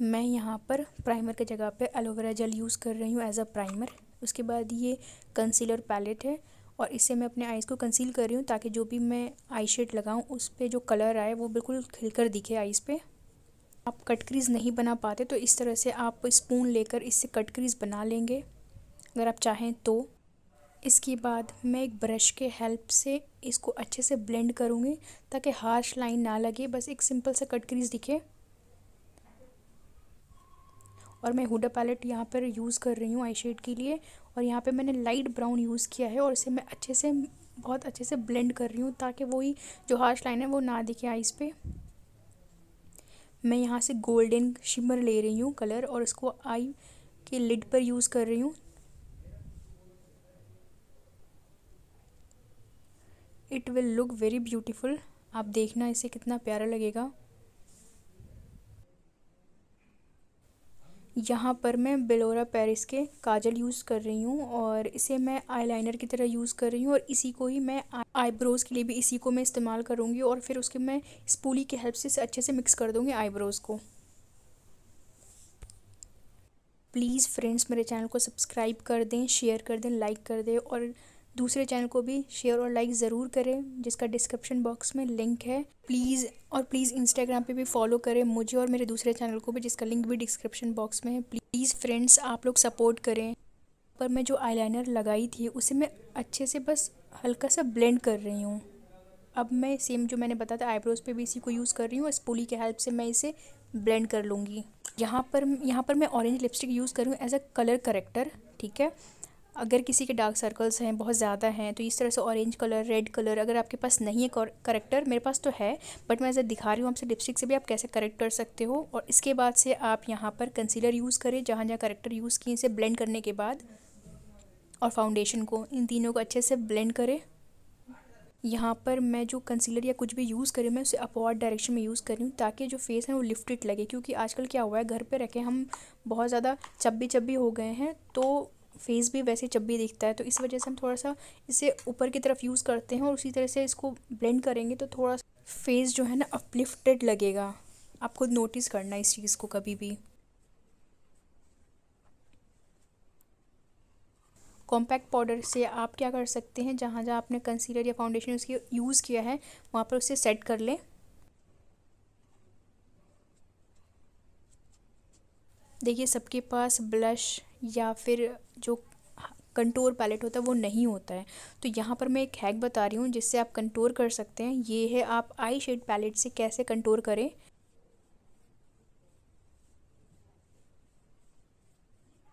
मैं यहाँ पर प्राइमर के जगह पे एलोवेरा जेल यूज़ कर रही हूँ एज अ प्राइमर उसके बाद ये कंसीलर पैलेट है और इससे मैं अपने आईज़ को कंसील कर रही हूँ ताकि जो भी मैं आई शेड लगाऊँ उस पर जो कलर आए वो बिल्कुल खिलकर दिखे आईज़ पे आप कट क्रीज़ नहीं बना पाते तो इस तरह से आप स्पून लेकर इससे कट क्रीज़ बना लेंगे अगर आप चाहें तो इसके बाद मैं एक ब्रश के हेल्प से इसको अच्छे से ब्लेंड करूँगी ताकि हार्श लाइन ना लगे बस एक सिंपल सा कट क्रीज़ दिखे और मैं हुडा पैलेट यहाँ पर यूज़ कर रही हूँ आई शेड के लिए और यहाँ पे मैंने लाइट ब्राउन यूज़ किया है और इसे मैं अच्छे से बहुत अच्छे से ब्लेंड कर रही हूँ ताकि वही जो हार्श लाइन है वो ना दिखे आइज़ पे मैं यहाँ से गोल्डन शिमर ले रही हूँ कलर और इसको आई के लिड पर यूज़ कर रही हूँ it will look very beautiful आप देखना इसे कितना प्यारा लगेगा यहाँ पर मैं बेलोरा पेरिस के काजल यूज़ कर रही हूँ और इसे मैं आईलाइनर की तरह यूज़ कर रही हूँ और इसी को ही मैं आईब्रोज़ के लिए भी इसी को मैं इस्तेमाल करूँगी और फिर उसके मैं स्पूली की हेल्प से अच्छे से मिक्स कर दूँगी आईब्रोज़ को प्लीज़ फ्रेंड्स मेरे चैनल को सब्सक्राइब कर दें शेयर कर दें लाइक कर दें और दूसरे चैनल को भी शेयर और लाइक ज़रूर करें जिसका डिस्क्रिप्शन बॉक्स में लिंक है प्लीज़ और प्लीज़ इंस्टाग्राम पे भी फॉलो करें मुझे और मेरे दूसरे चैनल को भी जिसका लिंक भी डिस्क्रिप्शन बॉक्स में है प्लीज़ फ्रेंड्स आप लोग सपोर्ट करें पर मैं जो आई लगाई थी उसे मैं अच्छे से बस हल्का सा ब्लेंड कर रही हूँ अब मैं सेम जो मैंने बताया था आईब्रोज़ पे भी इसी को यूज़ कर रही हूँ इस पुली के हेल्प से मैं इसे ब्लेंड कर लूँगी यहाँ पर यहाँ पर मैं ऑरेंज लिपस्टिक यूज़ करूँ एज अ कलर करेक्टर ठीक है अगर किसी के डार्क सर्कल्स हैं बहुत ज़्यादा हैं तो इस तरह से ऑरेंज कलर रेड कलर अगर आपके पास नहीं है करेक्टर मेरे पास तो है बट मैं ऐसे दिखा रही हूँ आपसे लिपस्टिक से भी आप कैसे करेक्ट कर सकते हो और इसके बाद से आप यहाँ पर कंसीलर यूज़ करें जहाँ जहाँ करेक्टर यूज़ किए इसे ब्लेंड करने के बाद और फाउंडेशन को इन तीनों को अच्छे से ब्लेंड करें यहाँ पर मैं जो कंसीलर या कुछ भी यूज़ करी मैं उसे अपवर्ड डायरेक्शन में यूज़ कर रही हूँ ताकि जो फेस है वो लिफ्टेड लगे क्योंकि आजकल क्या हुआ है घर पे रखे हम बहुत ज़्यादा चब्बी चब्बी हो गए हैं तो फेस भी वैसे चब्बी दिखता है तो इस वजह से हम थोड़ा सा इसे ऊपर की तरफ यूज़ करते हैं और उसी तरह से इसको ब्लेंड करेंगे तो थोड़ा फेस जो है ना अपलिफ्टेड लगेगा आप खुद नोटिस करना इस चीज़ को कभी भी कॉम्पैक्ट पाउडर से आप क्या कर सकते हैं जहाँ जहाँ आपने कंसीलर या फाउंडेशन उसकी यूज़ किया है वहाँ पर उसे सेट कर लें देखिए सबके पास ब्लश या फिर जो कंटूर पैलेट होता है वो नहीं होता है तो यहाँ पर मैं एक हैक बता रही हूँ जिससे आप कंटूर कर सकते हैं ये है आप आई शेड पैलेट से कैसे कंटूर करें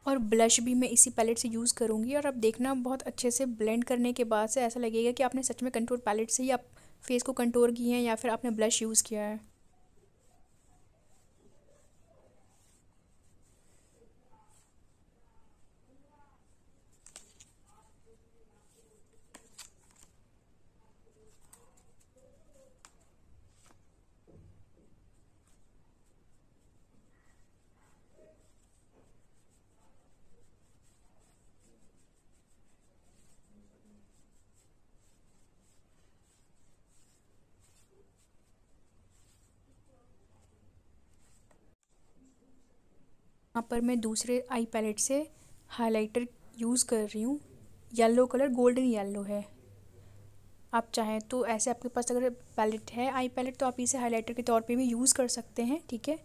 और ब्लश भी मैं इसी पैलेट से यूज़ करूँगी और आप देखना बहुत अच्छे से ब्लेंड करने के बाद से ऐसा लगेगा कि आपने सच में कंटूर पैलेट से ही आप फेस को कंटूर किए हैं या फिर आपने ब्लश यूज़ किया है यहाँ पर मैं दूसरे आई पैलेट से हाइलाइटर यूज़ कर रही हूँ येलो कलर गोल्डन येलो है आप चाहें तो ऐसे आपके पास अगर पैलेट है आई पैलेट तो आप इसे हाइलाइटर के तौर पे भी यूज़ कर सकते हैं ठीक है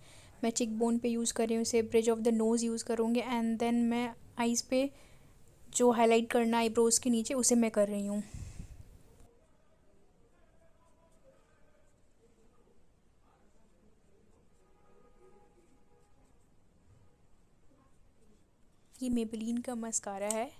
मैं चिक बोन पर यूज़ कर रही हूँ इसे bridge of the nose use करूँगी एंड देन मैं आईज़ पे जो हाईलाइट करना आईब्रोज़ के नीचे उसे मैं कर रही हूँ ये मेबलिन का मस्कारा है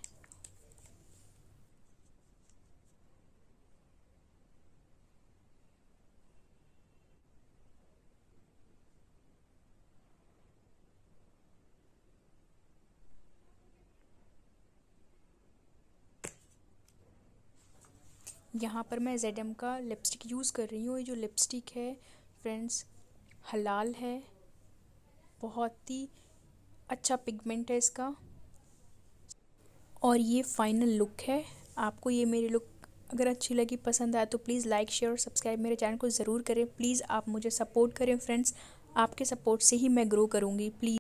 यहाँ पर मैं जेड एम का लिपस्टिक यूज़ कर रही हूँ ये जो लिपस्टिक है फ्रेंड्स हलाल है बहुत ही अच्छा पिगमेंट है इसका और ये फाइनल लुक है आपको ये मेरी लुक अगर अच्छी लगी पसंद आए तो प्लीज़ लाइक शेयर और सब्सक्राइब मेरे चैनल को ज़रूर करें प्लीज़ आप मुझे सपोर्ट करें फ्रेंड्स आपके सपोर्ट से ही मैं ग्रो करूँगी प्लीज़